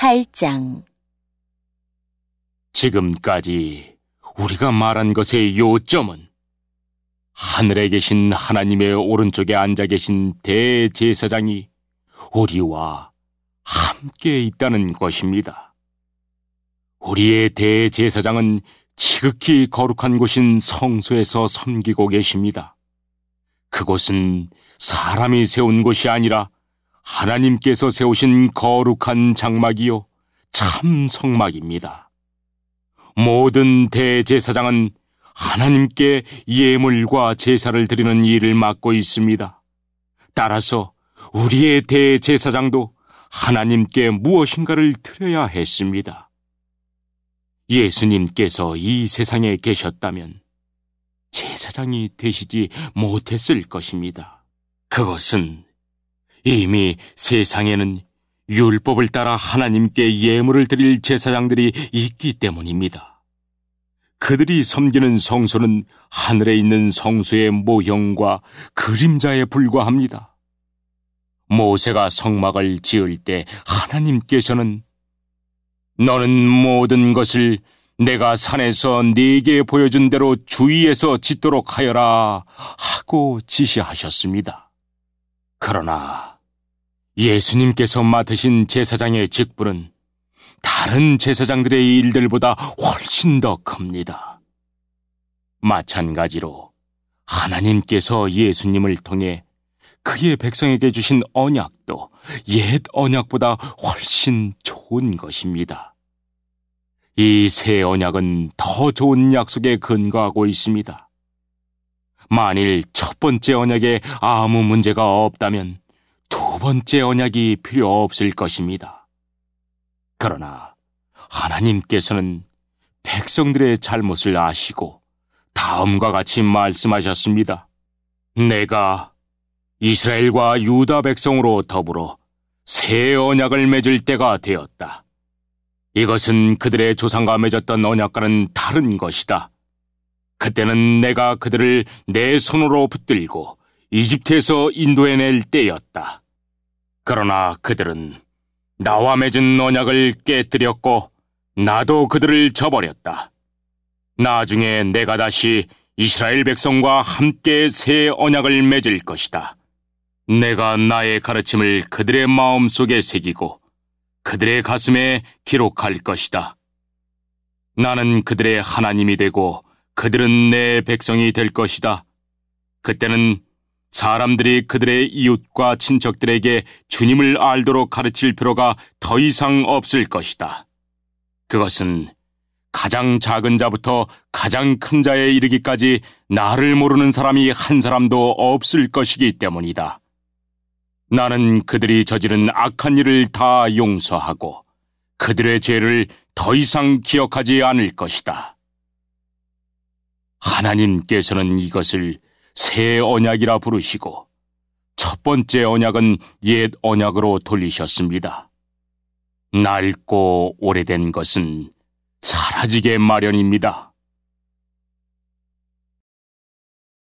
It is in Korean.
8장 지금까지 우리가 말한 것의 요점은 하늘에 계신 하나님의 오른쪽에 앉아 계신 대제사장이 우리와 함께 있다는 것입니다. 우리의 대제사장은 지극히 거룩한 곳인 성소에서 섬기고 계십니다. 그곳은 사람이 세운 곳이 아니라 하나님께서 세우신 거룩한 장막이요 참 성막입니다. 모든 대제사장은 하나님께 예물과 제사를 드리는 일을 맡고 있습니다. 따라서 우리의 대제사장도 하나님께 무엇인가를 드려야 했습니다. 예수님께서 이 세상에 계셨다면 제사장이 되시지 못했을 것입니다. 그것은 이미 세상에는 율법을 따라 하나님께 예물을 드릴 제사장들이 있기 때문입니다. 그들이 섬기는 성소는 하늘에 있는 성소의 모형과 그림자에 불과합니다. 모세가 성막을 지을 때 하나님께서는 너는 모든 것을 내가 산에서 네게 보여준 대로 주위에서 짓도록 하여라 하고 지시하셨습니다. 그러나 예수님께서 맡으신 제사장의 직분은 다른 제사장들의 일들보다 훨씬 더 큽니다. 마찬가지로 하나님께서 예수님을 통해 그의 백성에게 주신 언약도 옛 언약보다 훨씬 좋은 것입니다. 이 새 언약은 더 좋은 약속에 근거하고 있습니다. 만일 첫 번째 언약에 아무 문제가 없다면 두 번째 언약이 필요 없을 것입니다. 그러나 하나님께서는 백성들의 잘못을 아시고 다음과 같이 말씀하셨습니다. 내가 이스라엘과 유다 백성으로 더불어 새 언약을 맺을 때가 되었다. 이것은 그들의 조상과 맺었던 언약과는 다른 것이다. 그때는 내가 그들을 내 손으로 붙들고 이집트에서 인도해낼 때였다. 그러나 그들은 나와 맺은 언약을 깨뜨렸고 나도 그들을 저버렸다. 나중에 내가 다시 이스라엘 백성과 함께 새 언약을 맺을 것이다. 내가 나의 가르침을 그들의 마음 속에 새기고 그들의 가슴에 기록할 것이다. 나는 그들의 하나님이 되고 그들은 내 백성이 될 것이다. 그때는 사람들이 그들의 이웃과 친척들에게 주님을 알도록 가르칠 필요가 더 이상 없을 것이다. 그것은 가장 작은 자부터 가장 큰 자에 이르기까지 나를 모르는 사람이 한 사람도 없을 것이기 때문이다. 나는 그들이 저지른 악한 일을 다 용서하고 그들의 죄를 더 이상 기억하지 않을 것이다. 하나님께서는 이것을 새 언약이라 부르시고 첫 번째 언약은 옛 언약으로 돌리셨습니다. 낡고 오래된 것은 사라지게 마련입니다.